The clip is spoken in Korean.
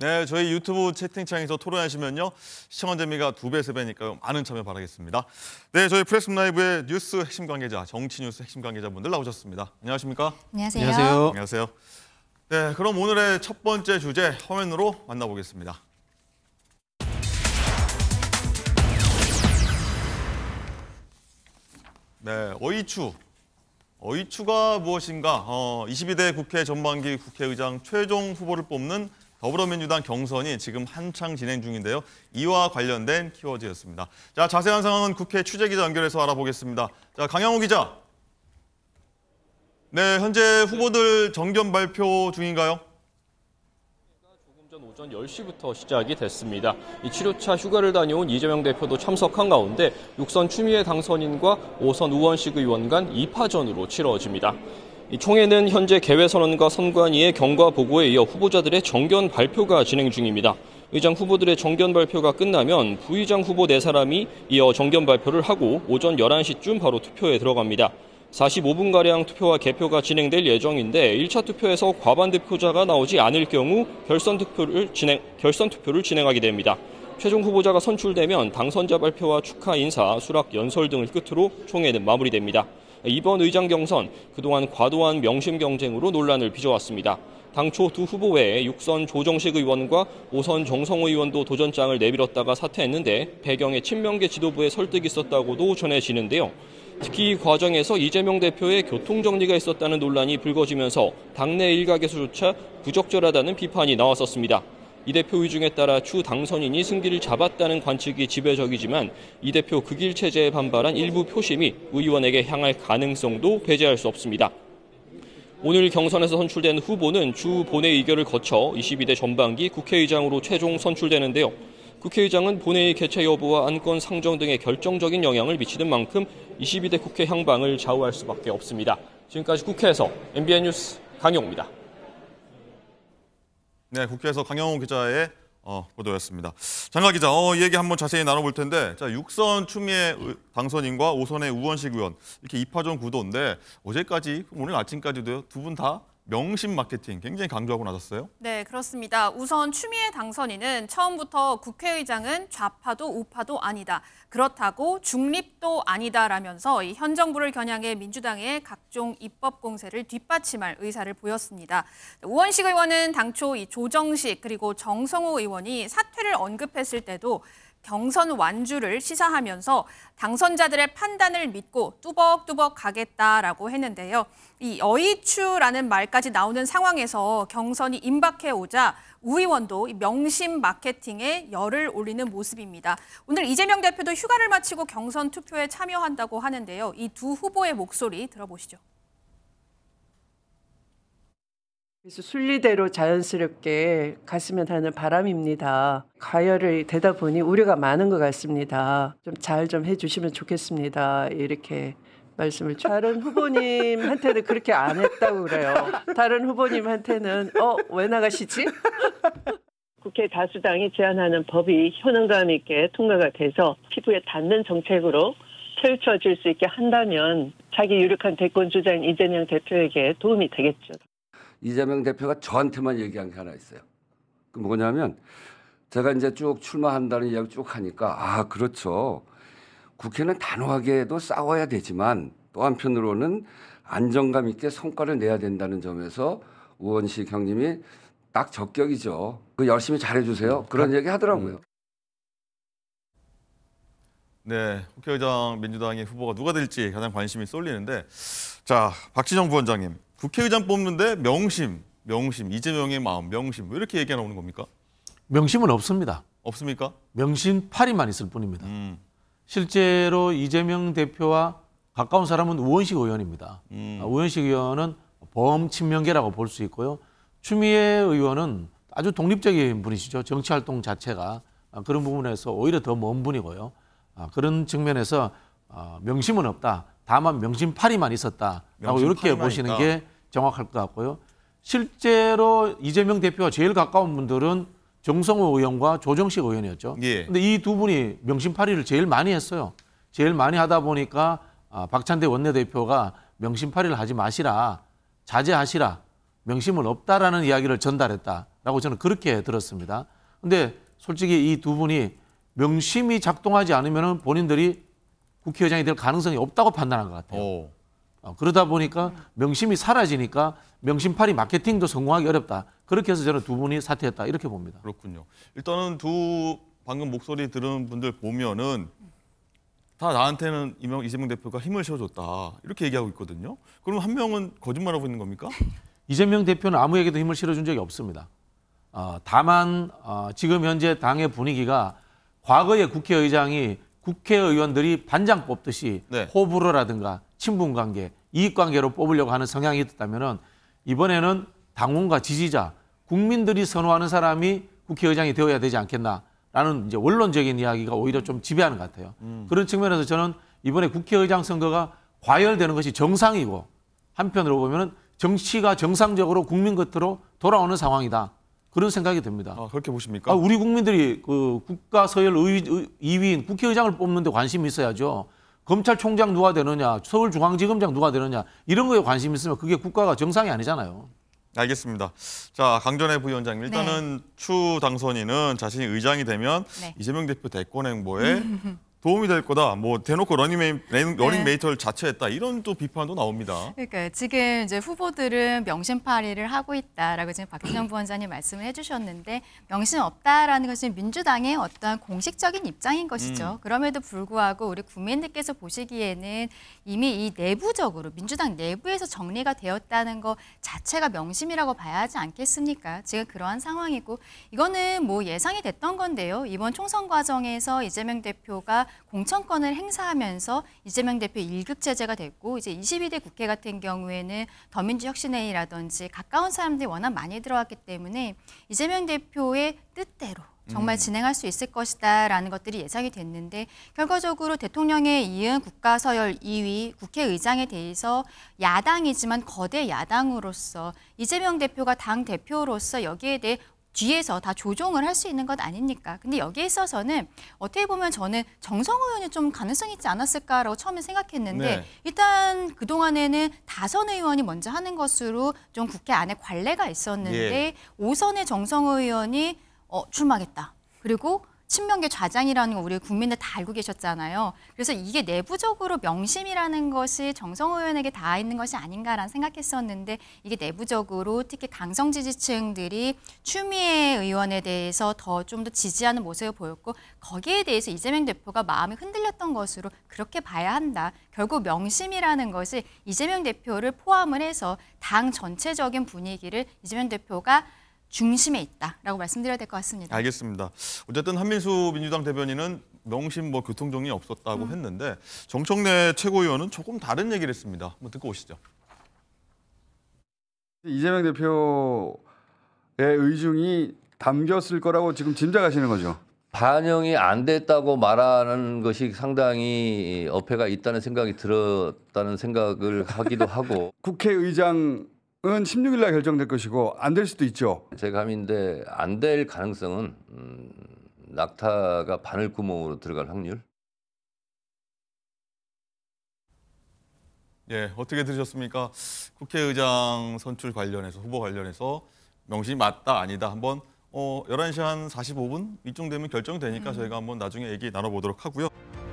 네, 저희 유튜브 채팅창에서 토론하시면요. 시청한 재미가 두 배, 세 배니까 많은 참여 바라겠습니다. 네, 저희 프레스 라이브의 뉴스 핵심 관계자, 정치 뉴스 핵심 관계자분들 나오셨습니다. 안녕하십니까? 안녕하세요. 안녕하세요. 안녕하세요. 네, 그럼 오늘의 첫 번째 주제 화면으로 만나보겠습니다. 네, 어이추. 어이추가 무엇인가? 어, 22대 국회 전반기 국회의장 최종 후보를 뽑는 더불어민주당 경선이 지금 한창 진행 중인데요. 이와 관련된 키워드였습니다. 자, 자세한 상황은 국회 취재기자 연결해서 알아보겠습니다. 자, 강영호 기자. 네, 현재 후보들 정견 발표 중인가요? 오전 10시부터 시작이 됐습니다. 이 치료차 휴가를 다녀온 이재명 대표도 참석한 가운데 6선 추미애 당선인과 5선 우원식 의원 간 2파전으로 치러집니다. 총회는 현재 개회선언과 선관위의 경과 보고에 이어 후보자들의 정견 발표가 진행 중입니다. 의장 후보들의 정견 발표가 끝나면 부의장 후보 4사람이 이어 정견 발표를 하고 오전 11시쯤 바로 투표에 들어갑니다. 45분가량 투표와 개표가 진행될 예정인데 1차 투표에서 과반 득표자가 나오지 않을 경우 결선 투표를, 진행, 결선 투표를 진행하게 됩니다. 최종 후보자가 선출되면 당선자 발표와 축하 인사, 수락 연설 등을 끝으로 총회는 마무리됩니다. 이번 의장 경선 그동안 과도한 명심 경쟁으로 논란을 빚어왔습니다. 당초 두 후보 외에 6선 조정식 의원과 5선 정성호 의원도 도전장을 내밀었다가 사퇴했는데 배경에 친명계 지도부의 설득이 있었다고도 전해지는데요. 특히 이 과정에서 이재명 대표의 교통정리가 있었다는 논란이 불거지면서 당내 일각에서조차 부적절하다는 비판이 나왔었습니다. 이 대표 의중에 따라 추 당선인이 승기를 잡았다는 관측이 지배적이지만 이 대표 극일 체제에 반발한 일부 표심이 의원에게 향할 가능성도 배제할 수 없습니다. 오늘 경선에서 선출된 후보는 주 본회의 의 결을 거쳐 22대 전반기 국회의장으로 최종 선출되는데요. 국회의장은 본회의 개최 여부와 안건 상정 등의 결정적인 영향을 미치는 만큼 22대 국회 향방을 좌우할 수밖에 없습니다. 지금까지 국회에서 MBN 뉴스 강용입니다. 네, 국회에서 강영호 기자의 어, 보도였습니다. 장가 기자, 어, 이 얘기 한번 자세히 나눠볼 텐데, 자, 6선 추미애 당선인과 5선의 우원식 의원 이렇게 입하전 구도인데 어제까지 오늘 아침까지도요 두분다 명심 마케팅 굉장히 강조하고 나섰어요. 네, 그렇습니다. 우선 추미애 당선인은 처음부터 국회의장은 좌파도 우파도 아니다. 그렇다고 중립도 아니다라면서 현 정부를 겨냥해 민주당의 각종 입법 공세를 뒷받침할 의사를 보였습니다. 우원식 의원은 당초 이 조정식 그리고 정성호 의원이 사퇴를 언급했을 때도 경선 완주를 시사하면서 당선자들의 판단을 믿고 뚜벅뚜벅 가겠다라고 했는데요. 이 어이추라는 말까지 나오는 상황에서 경선이 임박해 오자 우 의원도 명심 마케팅에 열을 올리는 모습입니다. 오늘 이재명 대표도 휴가를 마치고 경선 투표에 참여한다고 하는데요. 이 두 후보의 목소리 들어보시죠. 그래서 순리대로 자연스럽게 갔으면 하는 바람입니다. 가열을 되다 보니 우려가 많은 것 같습니다. 좀 잘좀 좀 해주시면 좋겠습니다. 이렇게 말씀을 다른 후보님한테는 그렇게 안 했다고 그래요. 다른 후보님한테는 어왜 나가시지? 국회 다수당이 제안하는 법이 효능감 있게 통과가 돼서 피부에 닿는 정책으로 펼쳐질 수 있게 한다면 자기 유력한 대권 주자인 이재명 대표에게 도움이 되겠죠. 이재명 대표가 저한테만 얘기한 게 하나 있어요. 그 뭐냐면 제가 이제 쭉 출마한다는 이야기 쭉 하니까 아 그렇죠. 국회는 단호하게도 싸워야 되지만 또 한편으로는 안정감 있게 성과를 내야 된다는 점에서 우원식 형님이 딱 적격이죠. 그 열심히 잘해주세요. 그런 얘기 하더라고요. 음. 네, 국회의장 민주당의 후보가 누가 될지 가장 관심이 쏠리는데, 자 박지정 부원장님 국회의장 뽑는데 명심, 명심, 이재명의 마음, 명심 뭐 이렇게 얘기 나오는 겁니까? 명심은 없습니다. 없습니까? 명심 파리만 있을 뿐입니다. 음. 실제로 이재명 대표와 가까운 사람은 우원식 의원입니다. 음. 아, 우원식 의원은 범친명계라고 볼 수 있고요. 추미애 의원은 아주 독립적인 분이시죠. 정치 활동 자체가 아, 그런 부분에서 오히려 더 먼 분이고요. 아, 그런 측면에서 명심은 없다. 다만 명심파리만 있었다라고 명심 이렇게 보시는 있다. 게 정확할 것 같고요. 실제로 이재명 대표와 제일 가까운 분들은 정성호 의원과 조정식 의원이었죠. 그런데 예. 이두 분이 명심파리를 제일 많이 했어요. 제일 많이 하다 보니까 아, 박찬대 원내대표가 명심파리를 하지 마시라, 자제하시라, 명심을 없다라는 이야기를 전달했다라고 저는 그렇게 들었습니다. 근데 솔직히 이 두 분이 명심이 작동하지 않으면 본인들이 국회의장이 될 가능성이 없다고 판단한 것 같아요. 어, 그러다 보니까 명심이 사라지니까 명심팔이 마케팅도 성공하기 어렵다. 그렇게 해서 저는 두 분이 사퇴했다 이렇게 봅니다. 그렇군요. 일단은 두 방금 목소리 들은 분들 보면은 다 나한테는 이명, 이재명 대표가 힘을 실어줬다 이렇게 얘기하고 있거든요. 그럼 한 명은 거짓말하고 있는 겁니까? 이재명 대표는 아무에게도 힘을 실어준 적이 없습니다. 어, 다만 어, 지금 현재 당의 분위기가 과거의 국회의장이 국회의원들이 반장 뽑듯이 네. 호불호라든가 친분관계, 이익관계로 뽑으려고 하는 성향이 있다면 이번에는 당원과 지지자, 국민들이 선호하는 사람이 국회의장이 되어야 되지 않겠나라는 이제 원론적인 이야기가 오히려 좀 지배하는 것 같아요. 음. 그런 측면에서 저는 이번에 국회의장 선거가 과열되는 것이 정상이고 한편으로 보면 정치가 정상적으로 국민 곁으로 돌아오는 상황이다. 그런 생각이 듭니다. 아, 그렇게 보십니까? 아, 우리 국민들이 그 국가 서열 2위인 국회의장을 뽑는데 관심이 있어야죠. 검찰총장 누가 되느냐, 서울중앙지검장 누가 되느냐 이런 거에 관심 있으면 그게 국가가 정상이 아니잖아요. 알겠습니다. 자, 강전해 부위원장님. 일단은 네. 추 당선인은 자신이 의장이 되면 네. 이재명 대표 대권 행보에 도움이 될 거다. 뭐 대놓고 러닝메이, 러닝터를 네. 자처했다. 이런 또 비판도 나옵니다. 그러니까 지금 이제 후보들은 명심파리를 하고 있다라고 지금 박진영 부원장님 말씀을 해주셨는데 명심 없다라는 것은 민주당의 어떠한 공식적인 입장인 것이죠. 음. 그럼에도 불구하고 우리 국민들께서 보시기에는 이미 이 내부적으로 민주당 내부에서 정리가 되었다는 것 자체가 명심이라고 봐야 하지 않겠습니까? 지금 그러한 상황이고 이거는 뭐 예상이 됐던 건데요. 이번 총선 과정에서 이재명 대표가 공천권을 행사하면서 이재명 대표 일극 제재가 됐고 이제 22대 국회 같은 경우에는 더민주 혁신회의라든지 가까운 사람들이 워낙 많이 들어왔기 때문에 이재명 대표의 뜻대로 정말 음. 진행할 수 있을 것이다라는 것들이 예상이 됐는데 결과적으로 대통령에 이은 국가서열 2위 국회의장에 대해서 야당이지만 거대 야당으로서 이재명 대표가 당 대표로서 여기에 대해 뒤에서 다조종을할 수 있는 것 아닙니까? 근데 여기에 있어서는 어떻게 보면 저는 정성 의원이 좀 가능성이 있지 않았을까라고 처음에 생각했는데 네. 일단 그동안에는 다선 의원이 먼저 하는 것으로 좀 국회 안에 관례가 있었는데 예. 오선의 정성 의원이 어, 출마하겠다. 그리고 친명계 좌장이라는 거 우리 국민들 다 알고 계셨잖아요. 그래서 이게 내부적으로 명심이라는 것이 정성 의원에게 닿아 있는 것이 아닌가라는 생각했었는데 이게 내부적으로 특히 강성 지지층들이 추미애 의원에 대해서 더 좀더 더 지지하는 모습을 보였고 거기에 대해서 이재명 대표가 마음이 흔들렸던 것으로 그렇게 봐야 한다. 결국 명심이라는 것이 이재명 대표를 포함을 해서 당 전체적인 분위기를 이재명 대표가 중심에 있다라고 말씀드려야 될 것 같습니다. 알겠습니다. 어쨌든 한민수 민주당 대변인은 명심 뭐 교통정리 없었다고 음. 했는데 정청래 최고위원은 조금 다른 얘기를 했습니다. 한번 듣고 오시죠. 이재명 대표의 의중이 담겼을 거라고 지금 짐작하시는 거죠? 반영이 안 됐다고 말하는 것이 상당히 어폐가 있다는 생각이 들었다는 생각을 하기도 하고 국회의장 은 16일 날 결정될 것이고 안 될 수도 있죠. 제 감인데 안 될 가능성은 음, 낙타가 바늘 구멍으로 들어갈 확률. 예, 어떻게 들으셨습니까? 국회의장 선출 관련해서 후보 관련해서 명심이 맞다 아니다 한번 어 11시 한 45분 이쯤 되면 결정되니까 음. 저희가 한번 나중에 얘기 나눠 보도록 하고요.